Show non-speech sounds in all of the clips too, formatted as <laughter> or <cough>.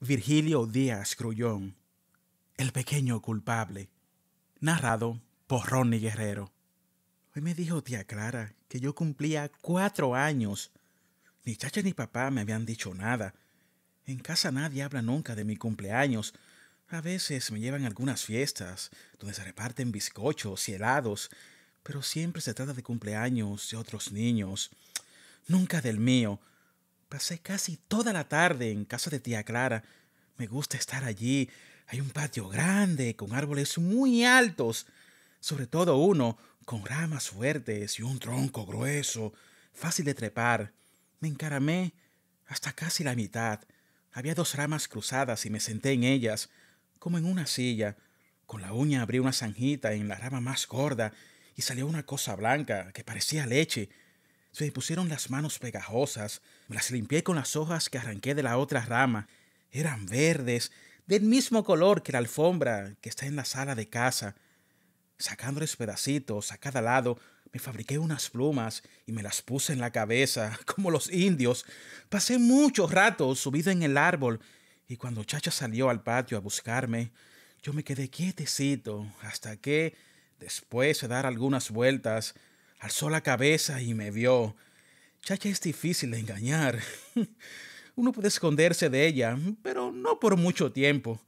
Virgilio Díaz Grullón, El pequeño culpable, narrado por Ronnie Guerrero. Hoy me dijo tía Clara que yo cumplía cuatro años. Ni chacha ni papá me habían dicho nada. En casa nadie habla nunca de mi cumpleaños. A veces me llevan algunas fiestas donde se reparten bizcochos y helados, pero siempre se trata de cumpleaños de otros niños, nunca del mío. Pasé casi toda la tarde en casa de tía Clara. Me gusta estar allí. Hay un patio grande, con árboles muy altos, sobre todo uno, con ramas fuertes y un tronco grueso, fácil de trepar. Me encaramé hasta casi la mitad. Había dos ramas cruzadas y me senté en ellas, como en una silla. Con la uña abrí una zanjita en la rama más gorda y salió una cosa blanca que parecía leche. Se me pusieron las manos pegajosas, me las limpié con las hojas que arranqué de la otra rama. Eran verdes, del mismo color que la alfombra que está en la sala de casa. Sacándoles pedacitos a cada lado, me fabriqué unas plumas y me las puse en la cabeza, <laughs> como los indios. Pasé mucho rato subido en el árbol, y cuando Chacha salió al patio a buscarme, yo me quedé quietecito hasta que, después de dar algunas vueltas, Alzó la cabeza y me vio. Chacha es difícil de engañar. <laughs> Uno puede esconderse de ella, pero no por mucho tiempo.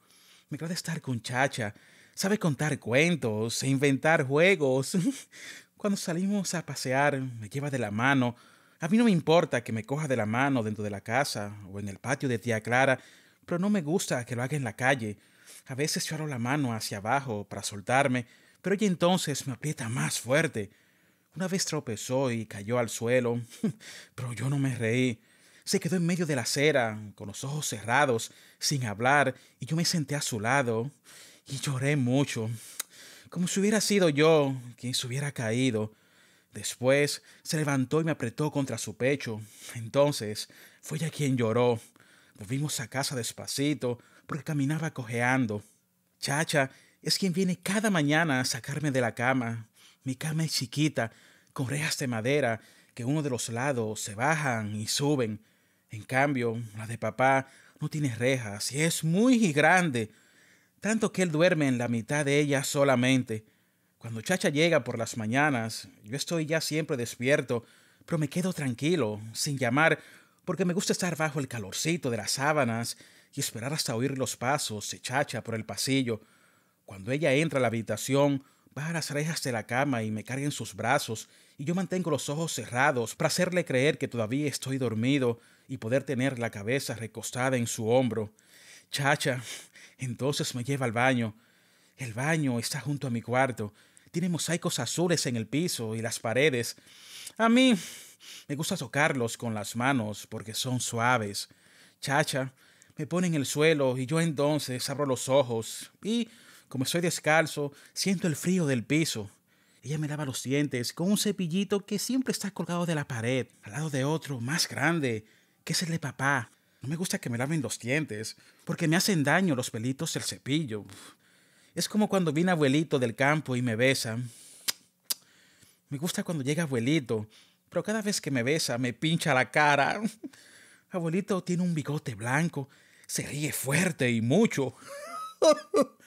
Me agrada estar con Chacha. Sabe contar cuentos e inventar juegos. <laughs> Cuando salimos a pasear, me lleva de la mano. A mí no me importa que me coja de la mano dentro de la casa o en el patio de tía Clara, pero no me gusta que lo haga en la calle. A veces yo la mano hacia abajo para soltarme, pero ella entonces me aprieta más fuerte. Una vez tropezó y cayó al suelo, <laughs> pero yo no me reí. Se quedó en medio de la acera, con los ojos cerrados, sin hablar, y yo me senté a su lado y lloré mucho, como si hubiera sido yo quien se hubiera caído. Después se levantó y me apretó contra su pecho. Entonces fue ella quien lloró. Volvimos a casa despacito, porque caminaba cojeando. Chacha es quien viene cada mañana a sacarme de la cama mi cama es chiquita, con rejas de madera que uno de los lados se bajan y suben. En cambio, la de papá no tiene rejas y es muy grande, tanto que él duerme en la mitad de ella solamente. Cuando Chacha llega por las mañanas, yo estoy ya siempre despierto, pero me quedo tranquilo, sin llamar, porque me gusta estar bajo el calorcito de las sábanas y esperar hasta oír los pasos de Chacha por el pasillo. Cuando ella entra a la habitación, baja las rejas de la cama y me carga en sus brazos, y yo mantengo los ojos cerrados para hacerle creer que todavía estoy dormido y poder tener la cabeza recostada en su hombro. Chacha, entonces me lleva al baño. El baño está junto a mi cuarto. Tiene mosaicos azules en el piso y las paredes. A mí me gusta tocarlos con las manos porque son suaves. Chacha, me pone en el suelo y yo entonces abro los ojos y como soy descalzo, siento el frío del piso. Ella me lava los dientes con un cepillito que siempre está colgado de la pared, al lado de otro, más grande, que es el de papá. No me gusta que me laven los dientes, porque me hacen daño los pelitos del cepillo. Es como cuando viene abuelito del campo y me besa. Me gusta cuando llega abuelito, pero cada vez que me besa me pincha la cara. Abuelito tiene un bigote blanco, se ríe fuerte y mucho. <laughs>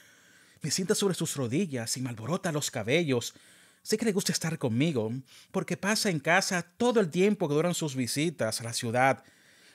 Me sienta sobre sus rodillas y me alborota los cabellos. Sé que le gusta estar conmigo, porque pasa en casa todo el tiempo que duran sus visitas a la ciudad.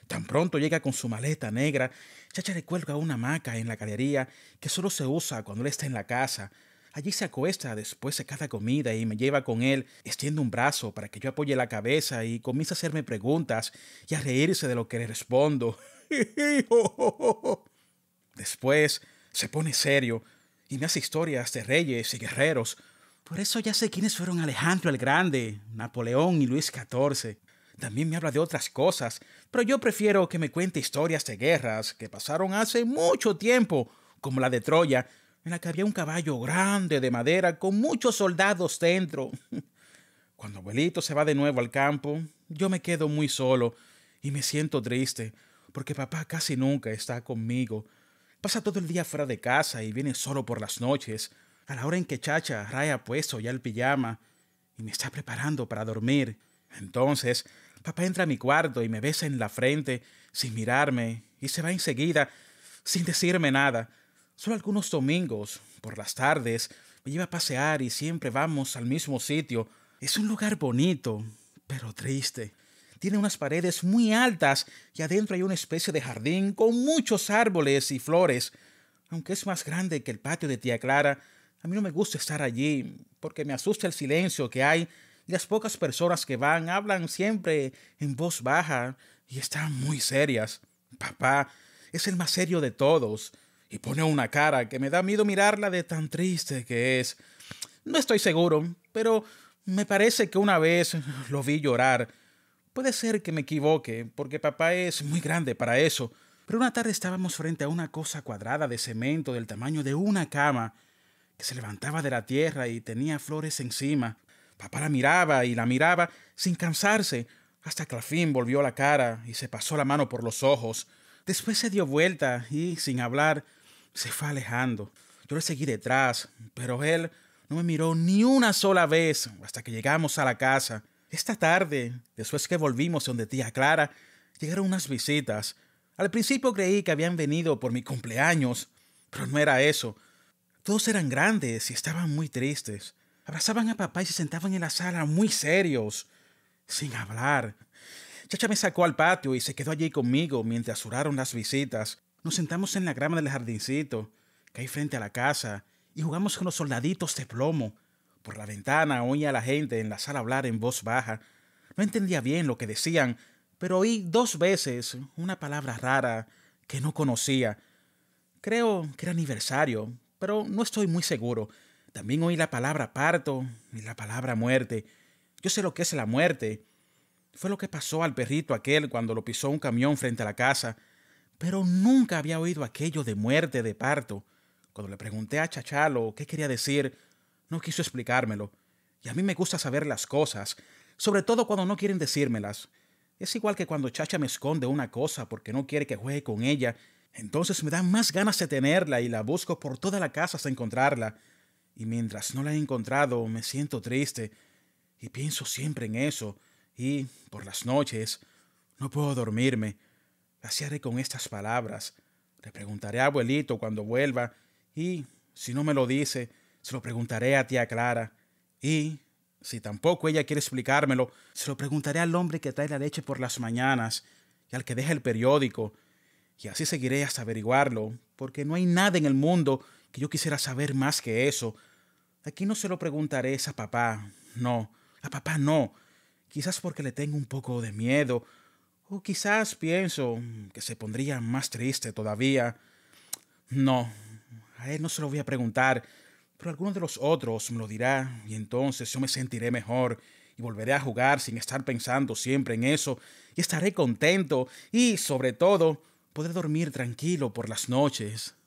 Tan pronto llega con su maleta negra, Chacha le cuelga una hamaca en la galería que solo se usa cuando él está en la casa. Allí se acuesta después de cada comida y me lleva con él, extiende un brazo para que yo apoye la cabeza y comienza a hacerme preguntas y a reírse de lo que le respondo. <laughs> Después se pone serio, y me hace historias de reyes y guerreros. Por eso ya sé quiénes fueron Alejandro el Grande, Napoleón y Luis XIV. También me habla de otras cosas, pero yo prefiero que me cuente historias de guerras que pasaron hace mucho tiempo, como la de Troya, en la que había un caballo grande de madera con muchos soldados dentro. <laughs> Cuando abuelito se va de nuevo al campo, yo me quedo muy solo y me siento triste, porque papá casi nunca está conmigo. Pasa todo el día fuera de casa y viene solo por las noches, a la hora en que Chacha raya puesto ya el pijama y me está preparando para dormir. Entonces, papá entra a mi cuarto y me besa en la frente, sin mirarme, y se va enseguida, sin decirme nada. Solo algunos domingos, por las tardes, me lleva a pasear y siempre vamos al mismo sitio. Es un lugar bonito, pero triste. Tiene unas paredes muy altas y adentro hay una especie de jardín con muchos árboles y flores. Aunque es más grande que el patio de tía Clara, a mí no me gusta estar allí porque me asusta el silencio que hay y las pocas personas que van hablan siempre en voz baja y están muy serias. Papá es el más serio de todos y pone una cara que me da miedo mirarla de tan triste que es. No estoy seguro, pero me parece que una vez lo vi llorar Puede ser que me equivoque, porque papá es muy grande para eso, pero una tarde estábamos frente a una cosa cuadrada de cemento del tamaño de una cama, que se levantaba de la tierra y tenía flores encima. Papá la miraba y la miraba sin cansarse, hasta que al fin volvió la cara y se pasó la mano por los ojos. Después se dio vuelta y, sin hablar, se fue alejando. Yo le seguí detrás, pero él no me miró ni una sola vez hasta que llegamos a la casa. Esta tarde, después que volvimos donde tía Clara, llegaron unas visitas. Al principio creí que habían venido por mi cumpleaños, pero no era eso. Todos eran grandes y estaban muy tristes. Abrazaban a papá y se sentaban en la sala muy serios, sin hablar. Chacha me sacó al patio y se quedó allí conmigo mientras duraron las visitas. Nos sentamos en la grama del jardincito, que hay frente a la casa, y jugamos con los soldaditos de plomo por la ventana oía a la gente en la sala hablar en voz baja. No entendía bien lo que decían, pero oí dos veces una palabra rara que no conocía. Creo que era aniversario, pero no estoy muy seguro. También oí la palabra parto y la palabra muerte. Yo sé lo que es la muerte. Fue lo que pasó al perrito aquel cuando lo pisó un camión frente a la casa. Pero nunca había oído aquello de muerte de parto. Cuando le pregunté a Chachalo qué quería decir, no quiso explicármelo. Y a mí me gusta saber las cosas, sobre todo cuando no quieren decírmelas. Es igual que cuando Chacha me esconde una cosa porque no quiere que juegue con ella. Entonces me dan más ganas de tenerla y la busco por toda la casa hasta encontrarla. Y mientras no la he encontrado me siento triste y pienso siempre en eso. Y, por las noches, no puedo dormirme. Así haré con estas palabras. Le preguntaré a abuelito cuando vuelva y, si no me lo dice, se lo preguntaré a tía Clara. Y, si tampoco ella quiere explicármelo, se lo preguntaré al hombre que trae la leche por las mañanas y al que deja el periódico. Y así seguiré hasta averiguarlo, porque no hay nada en el mundo que yo quisiera saber más que eso. Aquí no se lo preguntaré a papá, no, a papá no. Quizás porque le tengo un poco de miedo, o quizás pienso que se pondría más triste todavía. No, a él no se lo voy a preguntar, pero alguno de los otros me lo dirá y entonces yo me sentiré mejor y volveré a jugar sin estar pensando siempre en eso y estaré contento y, sobre todo, podré dormir tranquilo por las noches.